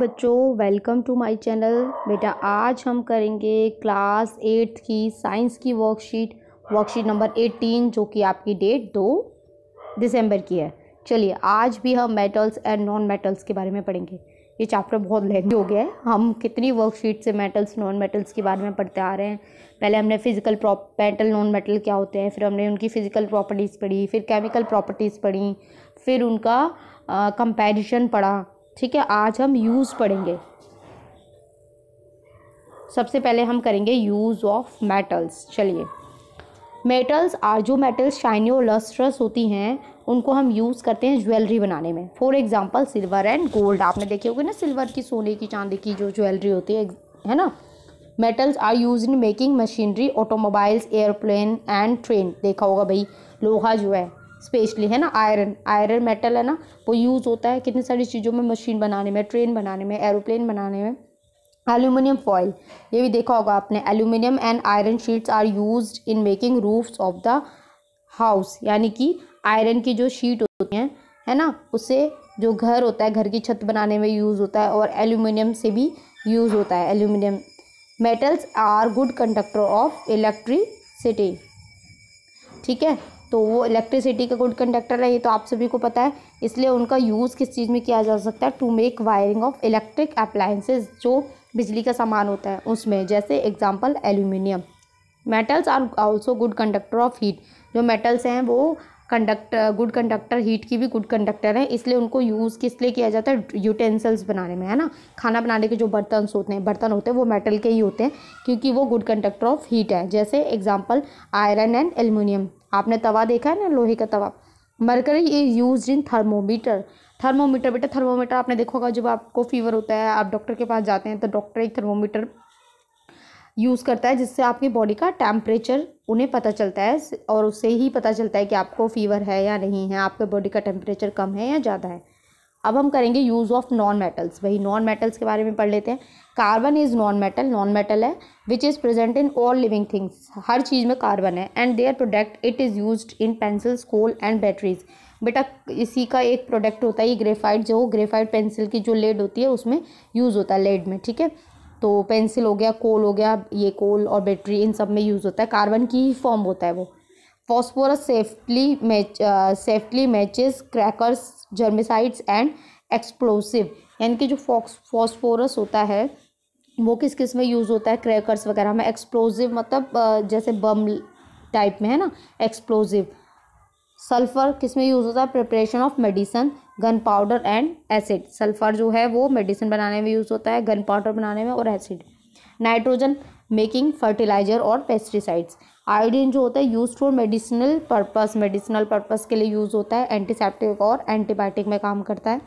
बच्चों welcome to my channel बेटा आज हम करेंगे क्लास एट्थ की साइंस की वर्कशीट वर्कशीट नंबर एटीन जो कि आपकी डेट दो दिसंबर की है चलिए आज भी हम मेटल्स एंड नॉन मेटल्स के बारे में पढ़ेंगे ये चैप्टर बहुत लेंथी हो गया है हम कितनी वर्कशीट से मेटल्स नॉन मेटल्स के बारे में पढ़ते आ रहे हैं पहले हमने physical prop metal non metal क्या होते हैं फिर हमने उनकी फिजिकल प्रॉपर्टीज़ पढ़ी फिर केमिकल प्रॉपर्टीज़ पढ़ी फिर उनका कंपेरिजन पढ़ा ठीक है आज हम यूज़ पढ़ेंगे सबसे पहले हम करेंगे यूज़ ऑफ मेटल्स चलिए मेटल्स आर जो मेटल्स शाइनी और लस्ट्रस होती हैं उनको हम यूज़ करते हैं ज्वेलरी बनाने में for example silver and gold आपने देखे होंगे ना सिल्वर की सोने की चांदी की जो ज्वेलरी होती है है ना metals are use in making machinery automobiles airplane and train देखा होगा भाई लोहा जो है स्पेशली है ना आयरन आयरन मेटल है ना वो यूज़ होता है कितनी सारी चीज़ों में मशीन बनाने में ट्रेन बनाने में एरोप्लेन बनाने में एल्यूमिनियम फॉइल ये भी देखा होगा आपने aluminium and iron sheets are use in making roofs of the house यानी कि आयरन की जो शीट होती हैं है ना उसे जो घर होता है घर की छत बनाने में यूज़ होता है और एल्यूमिनियम से भी यूज़ होता है aluminium metals are good conductor of electricity ठीक है तो वो इलेक्ट्रिसिटी का गुड कंडक्टर है ये तो आप सभी को पता है इसलिए उनका यूज़ किस चीज़ में किया जा सकता है to make wiring of electric appliances जो बिजली का सामान होता है उसमें जैसे example aluminium metals are also good conductor of heat जो मेटल्स हैं वो कंडक्टर गुड कंडक्टर हीट की भी गुड कंडक्टर है इसलिए उनको यूज़ किस लिए किया जाता है यूटेंसल्स बनाने में है ना खाना बनाने के जो बर्तन होते हैं बर्तन होते हैं वो मेटल के ही होते हैं क्योंकि वो गुड कंडक्टर ऑफ हीट है जैसे एग्जाम्पल आयरन एंड एल्यूमिनियम आपने तवा देखा है ना लोहे का तवा mercury is use in thermometer thermometer बेटा थर्मोमीटर आपने देखा होगा जब आपको फीवर होता है आप डॉक्टर के पास जाते हैं तो डॉक्टर एक थर्मोमीटर यूज़ करता है जिससे आपकी बॉडी का टेम्परेचर उन्हें पता चलता है और उससे ही पता चलता है कि आपको फीवर है या नहीं है आपके बॉडी का टेम्परेचर कम है या ज़्यादा है अब हम करेंगे यूज़ ऑफ नॉन मेटल्स वही नॉन मेटल्स के बारे में पढ़ लेते हैं carbon is non metal non metal है which is present in all living things हर चीज़ में कार्बन है and their product it is use in pencils coal and batteries बेटा इसी का एक प्रोडक्ट होता है ये ग्रेफाइड जो ग्रेफाइड पेंसिल की जो लेड होती है उसमें यूज़ होता है लेड में ठीक है तो पेंसिल हो गया कोल हो गया ये कोल और बैटरी इन सब में यूज़ होता है कार्बन की ही फॉर्म होता है वो phosphorus safety match safety matches crackers germicides and explosive यानी कि जो फॉक्स फॉस्फोरस होता है वो किस किस में यूज़ होता है क्रैकर्स वगैरह में एक्सप्लोजिव मतलब uh, जैसे बम टाइप में है ना एक्सप्लोजिव सल्फ़र किस में यूज़ होता है preparation of medicine gun powder and acid sulphur जो है वो मेडिसिन बनाने में यूज़ होता है गन पाउडर बनाने में और एसिड नाइट्रोजन मेकिंग फर्टिलाइजर और पेस्टिसाइड्स आयोडीन जो होता है use for medicinal purpose medicinal purpose के लिए यूज़ होता है एंटीसेप्टिक और एंटीबायोटिक में काम करता है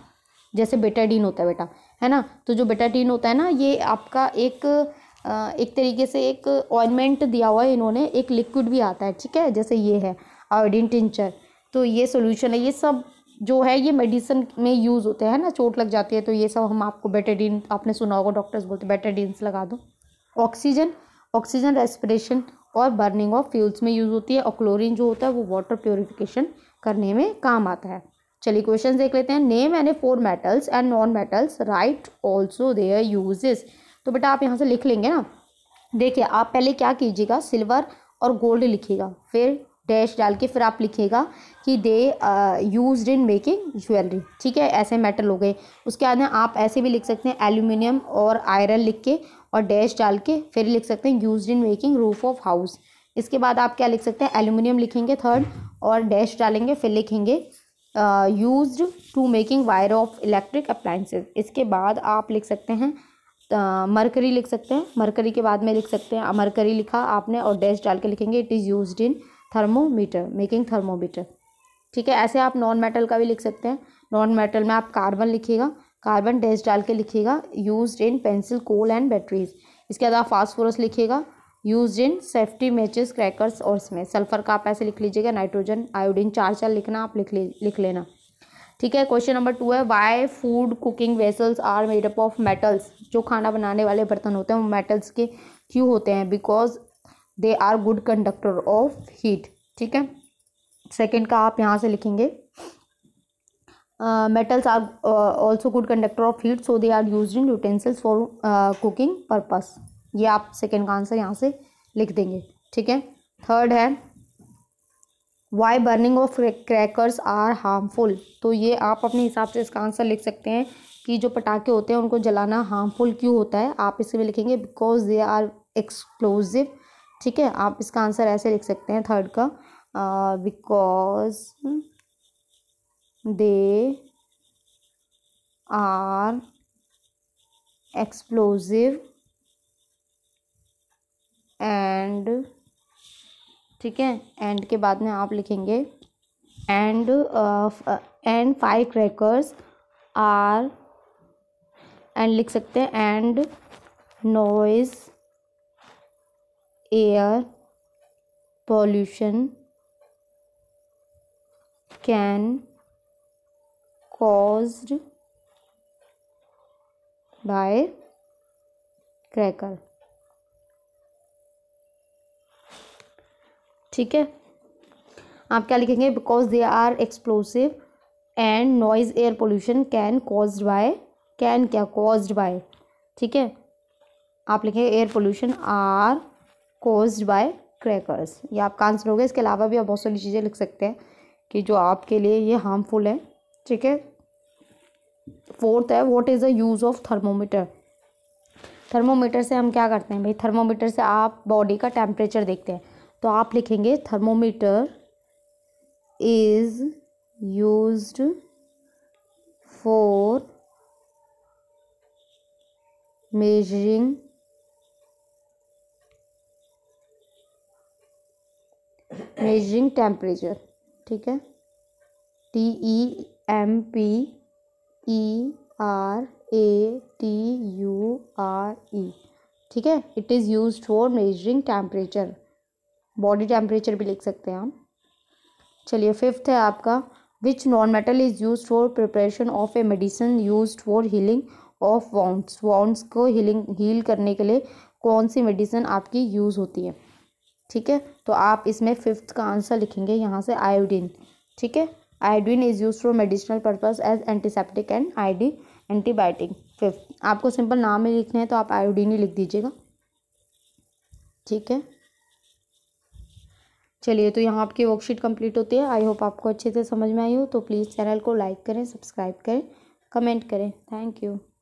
जैसे बेटाडीन होता है बेटा है ना तो जो बेटाडीन होता है ना ये आपका एक एक तरीके से एक ऑइनमेंट दिया हुआ है इन्होंने एक लिक्विड भी आता है ठीक है जैसे ये है आयोडीन टिंचर तो ये सोल्यूशन है ये सब जो है ये मेडिसिन में यूज़ होते हैं ना चोट लग जाती है तो ये सब हम आपको बेटाडीन आपने सुना होगा डॉक्टर्स बोलते बेटाडीन्स लगा दो ऑक्सीजन ऑक्सीजन रेस्पिरेशन और बर्निंग ऑफ फ्यूल्स में यूज़ होती है और क्लोरीन जो होता है वो वाटर प्योरिफिकेशन करने में काम आता है चलिए क्वेश्चन देख लेते हैं name and four metals and non metals write also their uses तो बेटा आप यहाँ से लिख लेंगे ना देखिए आप पहले क्या कीजिएगा सिल्वर और गोल्ड लिखिएगा फिर डैश डाल के फिर आप लिखिएगा कि they use in making jewellery ठीक है ऐसे मेटल हो गए उसके बाद में आप ऐसे भी लिख सकते हैं एल्यूमिनियम और आयरन लिख के और डैश डाल के फिर लिख सकते हैं use in making roof of house इसके बाद आप क्या लिख सकते हैं एल्यूमिनियम लिखेंगे थर्ड और डैश डालेंगे फिर लिखेंगे use to making wire of electric appliances इसके बाद आप लिख सकते हैं मरकरी लिख सकते हैं मरकरी के बाद में लिख सकते हैं मरकरी लिखा आपने और डैश डाल के लिखेंगे it is use in thermometer making thermometer ठीक है ऐसे आप नॉन मेटल का भी लिख सकते हैं नॉन मेटल में आप कार्बन लिखिएगा कार्बन डेस्ट डाल के लिखिएगा use in pencil coal and batteries इसके अलावा फास्फोरस लिखिएगा use in safety matches crackers और इसमें सल्फर का आप ऐसे लिख लीजिएगा नाइट्रोजन आयोडीन चार चार लिखना आप लिख ले, लिख लेना ठीक है क्वेश्चन नंबर टू है why food cooking vessels are made up of metals जो खाना बनाने वाले बर्तन होते हैं वो मेटल्स के क्यों होते हैं because they are good conductor of heat ठीक है सेकेंड का आप यहाँ से लिखेंगे metals are also good conductor of conductor so they are they are used in utensils for uh, ये आप सेकेंड का आंसर यहाँ से लिख देंगे ठीक है थर्ड है why burning of crackers are harmful तो ये आप अपने हिसाब से इसका आंसर लिख सकते हैं कि जो पटाखे होते हैं उनको जलाना हार्मफुल क्यों होता है आप इसे भी लिखेंगे बिकॉज दे आर एक्सप्लोजिव ठीक है आप इसका आंसर ऐसे लिख सकते हैं थर्ड का because uh, hmm, they are explosive and ठीक है एंड के बाद में आप लिखेंगे and and five crackers are and लिख सकते हैं and noise air pollution can caused by cracker ठीक है आप क्या लिखेंगे because they are explosive and noise air pollution can cause by can क्या कॉज बाय ठीक है आप लिखेंगे air pollution are cause by crackers ये आपका आंसर होगा इसके अलावा भी आप बहुत सारी चीज़ें लिख सकते हैं कि जो आपके लिए ये हार्मफुल है ठीक है फोर्थ है what is the use of thermometer thermometer से हम क्या करते हैं भाई थर्मोमीटर से आप बॉडी का टेम्परेचर देखते हैं तो आप लिखेंगे thermometer is use for measuring measuring temperature ठीक है T E M P E R A T U R E ठीक है it is use for measuring temperature body temperature भी लिख सकते हैं हम चलिए फिफ्थ है आपका which non metal is use for preparation of a medicine use for healing of wounds wounds को हीलिंग हील करने के लिए कौन सी मेडिसिन आपकी यूज़ होती है ठीक है तो आप इसमें फिफ्थ का आंसर लिखेंगे यहाँ से आयोडीन ठीक है iodine is use for medicinal purpose as antiseptic and ID antibiotic fifth आपको सिंपल नाम ही लिखने हैं तो आप आयोडीन ही लिख दीजिएगा ठीक है चलिए तो यहाँ आपकी वर्कशीट कंप्लीट होती है आई होप आपको अच्छे से समझ में आई हो तो प्लीज़ चैनल को लाइक करें सब्सक्राइब करें कमेंट करें थैंक यू